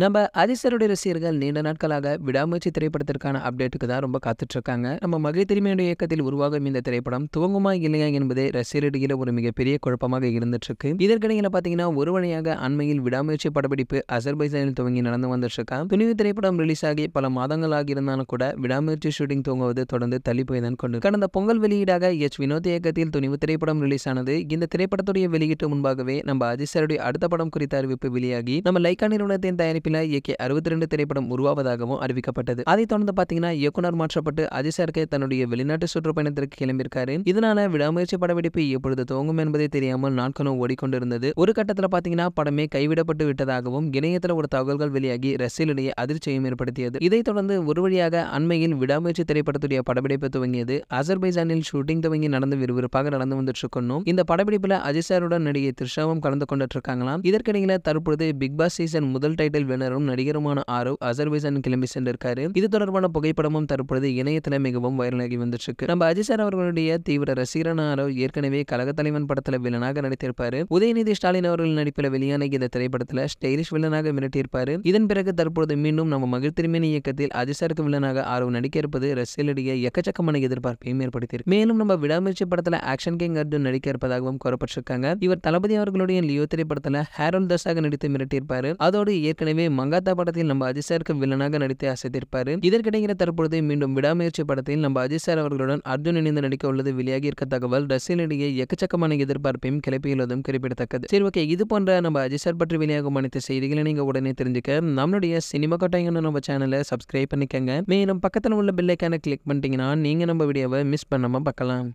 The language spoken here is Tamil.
நம்ம அதிசருடைய ரசிகர்கள் நீண்ட நாட்களாக விடாமுயற்சி திரைப்படத்திற்கான அப்டேட்டுக்கு தான் ரொம்ப காத்துட்ருக்காங்க நம்ம மகிழ் திருமையுடைய இயக்கத்தில் உருவாகும் இந்த திரைப்படம் துவங்குமா இல்லையா என்பதே ரசிகரிடையில் ஒரு மிகப்பெரிய குழப்பமாக இருந்துட்டுருக்கு இதற்கிடையில் பார்த்தீங்கன்னா ஒரு வழியாக அண்மையில் விடாமுயற்சி படப்பிடிப்பு அசர்பைசானில் துவங்கி நடந்து வந்துட்டுருக்கா துணிவு திரைப்படம் ரிலீஸ் ஆகி பல மாதங்கள் ஆகியிருந்தாலும் கூட விடாமுயற்சி ஷூட்டிங் துவங்குவது தொடர்ந்து தள்ளி போய் தான் கொண்டு கடந்த பொங்கல் வெளியீடாக எச் வினோத் இயக்கத்தில் துணிவு திரைப்படம் ரிலீஸ் ஆனது இந்த திரைப்படத்துடைய வெளியீட்டு முன்பாகவே நம்ம அதிசருடைய அடுத்த படம் குறித்த அறிவிப்பு வெளியாகி நம்ம லைக்கா நிறுவனத்தின் தயாரிப்பு தயாரிப்பில் இயக்கிய அறுபத்தி ரெண்டு திரைப்படம் உருவாவதாகவும் அறிவிக்கப்பட்டது அதைத் தொடர்ந்து பார்த்தீங்கன்னா இயக்குனர் மாற்றப்பட்டு அஜய் சர்கே தன்னுடைய வெளிநாட்டு சுற்றுப்பயணத்திற்கு கிளம்பியிருக்காரு இதனால விடாமுயற்சி படப்பிடிப்பு எப்பொழுது துவங்கும் என்பதை தெரியாமல் நாட்களும் ஓடிக்கொண்டிருந்தது ஒரு கட்டத்தில் பார்த்தீங்கன்னா படமே கைவிடப்பட்டு விட்டதாகவும் இணையத்தில் ஒரு தகவல்கள் வெளியாகி ரசிகலிடையே அதிர்ச்சியும் ஏற்படுத்தியது இதைத் தொடர்ந்து ஒரு வழியாக அண்மையில் விடாமுயற்சி திரைப்படத்துடைய படப்பிடிப்பு துவங்கியது அசர்பைஜானில் ஷூட்டிங் துவங்கி நடந்து விறுவிறுப்பாக நடந்து வந்துட்டு இருக்கணும் இந்த படப்பிடிப்பில் சாருடன் நடிகை திருஷாவும் கலந்து கொண்டிருக்காங்களாம் இருக்காங்களாம் இதற்கிடையில தற்பொழுது பிக் பாஸ் சீசன் முதல் டைட்டில் வெனரும் நடிகருமான ஆரவ் அசர்பைசான் கிளம்பி சென்றிருக்காரு இது தொடர்பான புகைப்படமும் தற்பொழுது இணையத்தில் மிகவும் வைரலாகி வந்துட்டு இருக்கு நம்ம அஜித் சார் அவர்களுடைய தீவிர ரசிகரன் ஆரவ் ஏற்கனவே கழக தலைவன் படத்துல வில்லனாக நடித்திருப்பாரு உதயநிதி ஸ்டாலின் அவர்கள் நடிப்பில் வெளியான இந்த திரைப்படத்துல ஸ்டைலிஷ் வில்லனாக மிரட்டியிருப்பாரு இதன் பிறகு தற்பொழுது மீண்டும் நம்ம மகிழ் இயக்கத்தில் அஜித் சாருக்கு வில்லனாக ஆரவ் நடிக்க இருப்பது ரசிகர்களிடையே எக்கச்சக்கமான எதிர்பார்ப்பையும் ஏற்படுத்தியிருக்கு மேலும் நம்ம விடாமுயற்சி படத்துல ஆக்ஷன் கிங் அர்ஜுன் நடிக்க இருப்பதாகவும் கூறப்பட்டிருக்காங்க இவர் தளபதி அவர்களுடைய லியோ திரைப்படத்துல ஹேரோல் தசாக நடித்து மிரட்டியிருப்பாரு அதோடு ஏற்கனவே எனவே மங்காத்தா படத்தில் நம்ம அஜித் சாருக்கு வில்லனாக நடித்து அசைத்திருப்பார் இதற்கிடையில் தற்பொழுது மீண்டும் விடாமுயற்சி படத்தில் நம்ம அஜித் சார் அவர்களுடன் அர்ஜுன் இணைந்து நடிக்க உள்ளது வெளியாகி இருக்க தகவல் ரசிகனிடையே எக்கச்சக்கமான எதிர்பார்ப்பையும் கிளப்பியுள்ளதும் குறிப்பிடத்தக்கது சரி ஓகே இது போன்ற நம்ம அஜித் சார் பற்றி வெளியாகும் அனைத்து செய்திகளை நீங்கள் உடனே தெரிஞ்சுக்க நம்மளுடைய சினிமா கொட்டாங்கன்னு நம்ம சேனலை சப்ஸ்கிரைப் பண்ணிக்கங்க மேலும் பக்கத்தில் உள்ள பில்லைக்கான கிளிக் பண்ணிட்டீங்கன்னா நீங்கள் நம்ம வீடியோவை மிஸ் பண்ணாமல் பார்க்கலாம்